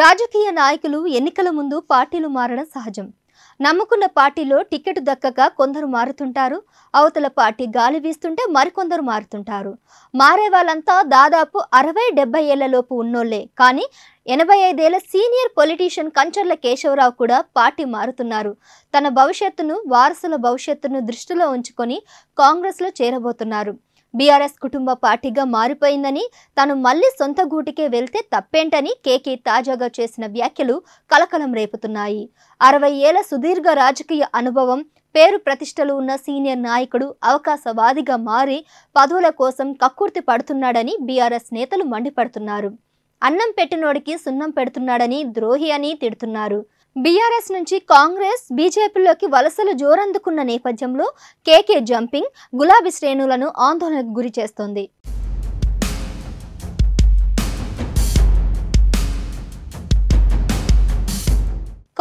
రాజకీయ నాయకులు ఎన్నికల ముందు పార్టీలు మారడం సహజం నమ్ముకున్న పార్టీలో టికెట్ దక్కక కొందరు మారుతుంటారు అవతల పార్టీ గాలి వీస్తుంటే మరికొందరు మారుతుంటారు మారే వాళ్ళంతా దాదాపు అరవై డెబ్బై ఏళ్లలోపు ఉన్నోళ్లే కానీ ఎనభై ఐదేళ్ల సీనియర్ పొలిటీషియన్ కంచర్ల కేశవరావు కూడా పార్టీ మారుతున్నారు తన భవిష్యత్తును వారసుల భవిష్యత్తును దృష్టిలో ఉంచుకొని కాంగ్రెస్లో చేరబోతున్నారు బీఆర్ఎస్ కుటుంబ పార్టీగా మారిపోయిందని తాను మళ్లీ సొంత గూటికే వెళ్తే తప్పేంటని కేకే తాజాగా చేసిన వ్యాఖ్యలు కలకలం రేపుతున్నాయి అరవై ఏళ్ల సుదీర్ఘ రాజకీయ అనుభవం పేరు ప్రతిష్టలు ఉన్న సీనియర్ నాయకుడు అవకాశవాదిగా మారి పదవుల కోసం కక్కుర్తి పడుతున్నాడని బీఆర్ఎస్ నేతలు మండిపడుతున్నారు అన్నం పెట్టినోడికి సున్నం పెడుతున్నాడని ద్రోహి అని తిడుతున్నారు బీఆర్ఎస్ నుంచి కాంగ్రెస్ బీజేపీలోకి వలసలు జోరందుకున్న నేపథ్యంలో కేకే జంపింగ్ గులాబీ శ్రేణులను ఆందోళనకు గురి చేస్తోంది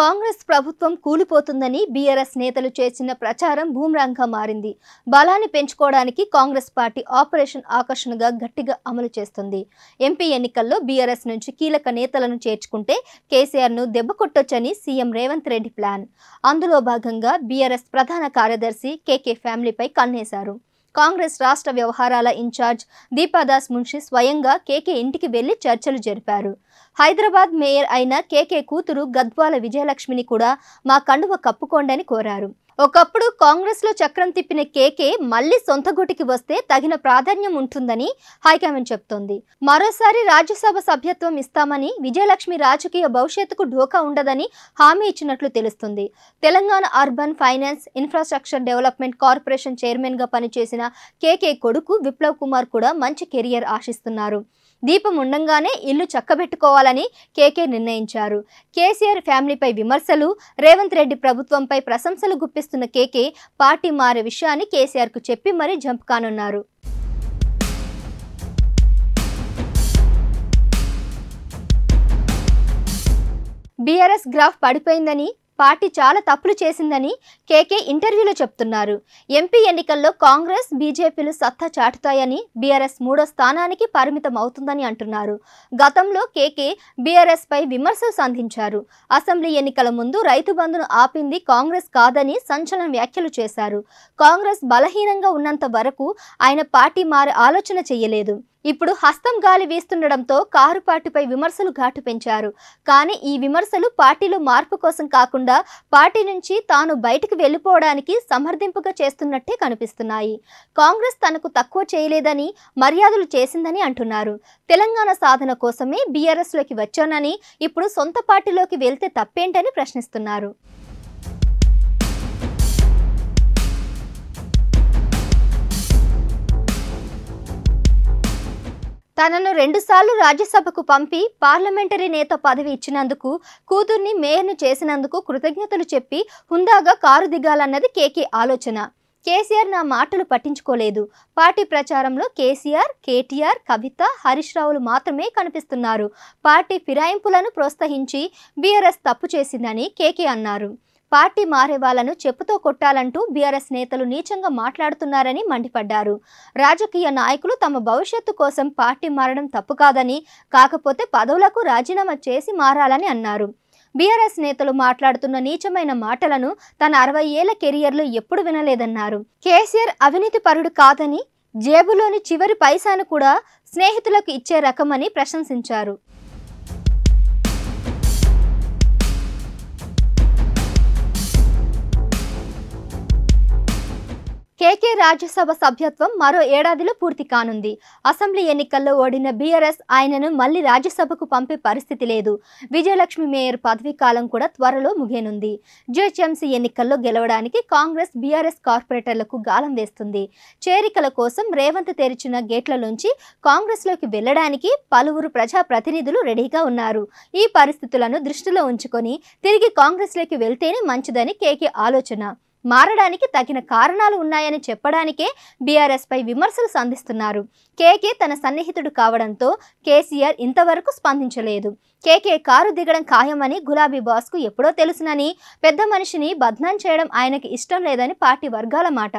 కాంగ్రెస్ ప్రభుత్వం కూలిపోతుందని బీఆర్ఎస్ నేతలు చేసిన ప్రచారం భూమ్రాంగా మారింది బలాన్ని పెంచుకోవడానికి కాంగ్రెస్ పార్టీ ఆపరేషన్ ఆకర్షణగా గట్టిగా అమలు చేస్తుంది ఎంపీ ఎన్నికల్లో బీఆర్ఎస్ నుంచి కీలక నేతలను చేర్చుకుంటే కేసీఆర్ను దెబ్బకొట్టొచ్చని సీఎం రేవంత్ రెడ్డి ప్లాన్ అందులో భాగంగా బీఆర్ఎస్ ప్రధాన కార్యదర్శి కేకే ఫ్యామిలీపై కన్నేశారు కాంగ్రెస్ రాష్ట్ర వ్యవహారాల ఇన్ఛార్జ్ దీపాదాస్ మున్షి స్వయంగా కేకే ఇంటికి వెళ్లి చర్చలు జరిపారు హైదరాబాద్ మేయర్ అయిన కేకే కూతురు గద్వాల విజయలక్ష్మిని కూడా మా కండువ కప్పుకోండని కోరారు ఒకప్పుడు కాంగ్రెస్లో చక్రం తిప్పిన కేకే మళ్లీ సొంత గుటికి వస్తే తగిన ప్రాధాన్యం ఉంటుందని హైకమాండ్ చెబుతోంది మరోసారి రాజ్యసభ సభ్యత్వం ఇస్తామని విజయలక్ష్మి రాజకీయ భవిష్యత్తుకు ఢోకా ఉండదని హామీ ఇచ్చినట్లు తెలుస్తుంది Telangana urban finance infrastructure development corporation చైర్మన్గా పనిచేసిన కేకే కొడుకు విప్లవ్ కుమార్ కూడా మంచి కెరియర్ ఆశిస్తున్నారు దీపం ఉండంగానే ఇల్లు చక్కబెట్టుకోవాలని కేకే నిర్ణయించారు కేసీఆర్ ఫ్యామిలీపై విమర్శలు రేవంత్ రెడ్డి ప్రభుత్వంపై ప్రశంసలు గుప్పిస్తున్న కేకే పార్టీ మారే విషయాన్ని కేసీఆర్కు చెప్పి మరీ జంప్ కానున్నారు బీఆర్ఎస్ గ్రాఫ్ పడిపోయిందని పార్టీ చాలా తప్పులు చేసిందని కేకే ఇంటర్వ్యూలో చెప్తున్నారు ఎంపీ ఎన్నికల్లో కాంగ్రెస్ బీజేపీలు సత్తా చాటుతాయని బీఆర్ఎస్ మూడో స్థానానికి పరిమితం అవుతుందని అంటున్నారు గతంలో కేకే బీఆర్ఎస్ పై విమర్శలు సంధించారు అసెంబ్లీ ఎన్నికల ముందు రైతు బంధును ఆపింది కాంగ్రెస్ కాదని సంచలన వ్యాఖ్యలు చేశారు కాంగ్రెస్ బలహీనంగా ఉన్నంత వరకు ఆయన పార్టీ మారే ఆలోచన చేయలేదు ఇప్పుడు హస్తం గాలి వీస్తుండడంతో కారు పార్టీపై విమర్శలు ఘాటు పెంచారు కానీ ఈ విమర్శలు పార్టీలో మార్పు కోసం కాకుండా పార్టీ నుంచి తాను బయటకు వెళ్ళిపోవడానికి సమర్థింపుగా చేస్తున్నట్టే కనిపిస్తున్నాయి కాంగ్రెస్ తనకు తక్కువ చేయలేదని మర్యాదలు చేసిందని అంటున్నారు తెలంగాణ సాధన కోసమే బీఆర్ఎస్లోకి వచ్చానని ఇప్పుడు సొంత పార్టీలోకి వెళ్తే తప్పేంటని ప్రశ్నిస్తున్నారు తనను రెండుసార్లు రాజ్యసభకు పంపి పార్లమెంటరీ నేత పదవి ఇచ్చినందుకు కూతుర్ని మేయర్ను చేసినందుకు కృతజ్ఞతలు చెప్పి హుందాగా కారు దిగాలన్నది కేకే ఆలోచన కేసీఆర్ నా మాటలు పట్టించుకోలేదు పార్టీ ప్రచారంలో కేసీఆర్ కేటీఆర్ కవిత హరీష్ రావులు మాత్రమే కనిపిస్తున్నారు పార్టీ ఫిరాయింపులను ప్రోత్సహించి బీఆర్ఎస్ తప్పు చేసిందని కేకే అన్నారు పార్టీ మారే వాళ్ళను చెప్పుతో కొట్టాలంటూ బీఆర్ఎస్ నేతలు నీచంగా మాట్లాడుతున్నారని మండిపడ్డారు రాజకీయ నాయకులు తమ భవిష్యత్తు కోసం పార్టీ మారడం తప్పు కాదని కాకపోతే పదవులకు రాజీనామా చేసి మారాలని అన్నారు బీఆర్ఎస్ నేతలు మాట్లాడుతున్న నీచమైన మాటలను తన అరవై ఏళ్ల కెరియర్లో ఎప్పుడు వినలేదన్నారు కేసీఆర్ అవినీతి పరుడు కాదని జేబులోని చివరి పైసాను కూడా స్నేహితులకు ఇచ్చే రకమని ప్రశంసించారు ఇప్పటికే రాజ్యసభ సభ్యత్వం మరో ఏడాదిలో పూర్తి కానుంది అసెంబ్లీ ఎన్నికల్లో ఓడిన బీఆర్ఎస్ ఆయనను మళ్లీ రాజ్యసభకు పంపే పరిస్థితి లేదు విజయలక్ష్మి మేయర్ పదవీ కాలం కూడా త్వరలో ముగియనుంది జిహెచ్ఎంసీ ఎన్నికల్లో గెలవడానికి కాంగ్రెస్ బీఆర్ఎస్ కార్పొరేటర్లకు గాలం వేస్తుంది చేరికల కోసం రేవంత్ తెరిచిన గేట్లలోంచి కాంగ్రెస్లోకి వెళ్లడానికి పలువురు ప్రజాప్రతినిధులు రెడీగా ఉన్నారు ఈ పరిస్థితులను దృష్టిలో ఉంచుకొని తిరిగి కాంగ్రెస్లోకి వెళ్తేనే మంచిదని కేకే ఆలోచన మారడానికి తగిన కారణాలు ఉన్నాయని చెప్పడానికే బీఆర్ఎస్పై విమర్శలు సంధిస్తున్నారు కేకే తన సన్నిహితుడు కావడంతో కేసీఆర్ ఇంతవరకు స్పందించలేదు కేకే కారు దిగడం ఖాయమని గులాబీ బాస్కు ఎప్పుడో తెలుసునని పెద్ద మనిషిని బద్నాం చేయడం ఆయనకి ఇష్టం లేదని పార్టీ వర్గాల మాట